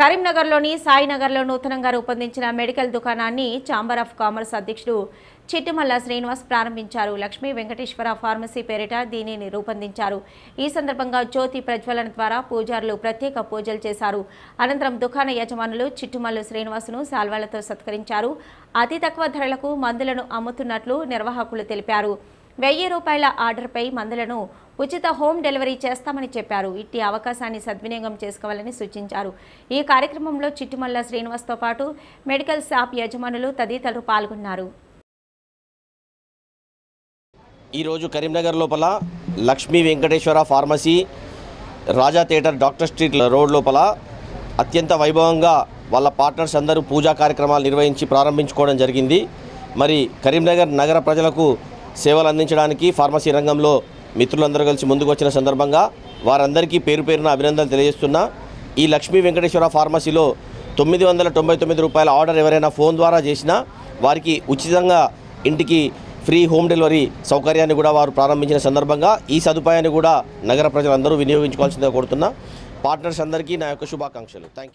కరీంనగర్లోని సాయినగర్లో నూతనంగా రూపొందించిన మెడికల్ దుకాణాన్ని ఛాంబర్ ఆఫ్ కామర్స్ అధ్యక్షుడు చిట్టిమల్ల శ్రీనివాస్ ప్రారంభించారు లక్ష్మీ వెంకటేశ్వర ఫార్మసీ పేరిట దీనిని రూపొందించారు ఈ సందర్భంగా జ్యోతి ప్రజ్వలన ద్వారా పూజారులు ప్రత్యేక పూజలు చేశారు అనంతరం దుకాణ యజమానులు చిట్టుమల్లు శ్రీనివాసును శాల్వాలతో సత్కరించారు అతి తక్కువ ధరలకు మందులను అమ్ముతున్నట్లు నిర్వాహకులు తెలిపారు వెయ్యి రూపాయల ఆర్డర్పై మందులను ఉచిత హోమ్ డెలివరీ చేస్తామని చెప్పారు ఇట్టి అవకాశాన్ని సద్వినియోగం చేసుకోవాలని సూచించారు ఈ కార్యక్రమంలో చిట్టుమల్ల శ్రీనివాస్తో పాటు మెడికల్ షాప్ యజమానులు తదితరులు పాల్గొన్నారు ఈరోజు కరీంనగర్ లోపల Lakshmi Venkateswara pharmacy Raja theatre doctor street road లోపల అత్యంత వైభవంగా వాళ్ళ పార్ట్నర్స్ అందరూ పూజా కార్యక్రమాలు నిర్వహించి ప్రారంభించుకోవడం జరిగింది మరి కరీంనగర్ నగర ప్రజలకు సేవలు అందించడానికి ఫార్మసీ రంగంలో మిత్రులందరూ కలిసి ముందుకు వచ్చిన సందర్భంగా వారందరికీ పేరు పేరున అభినందనలు తెలియజేస్తున్నా ఈ లక్ష్మీ వెంకటేశ్వర ఫార్మసీలో తొమ్మిది వందల తొంభై తొమ్మిది రూపాయల ఆర్డర్ ఎవరైనా ఫోన్ ద్వారా చేసినా వారికి ఉచితంగా ఇంటికి ఫ్రీ హోమ్ డెలివరీ సౌకర్యాన్ని కూడా వారు ప్రారంభించిన సందర్భంగా ఈ సదుపాయాన్ని కూడా నగర ప్రజలందరూ వినియోగించుకోవాల్సిందిగా కోరుతున్నా పార్ట్నర్స్ అందరికీ నా యొక్క శుభాకాంక్షలు థ్యాంక్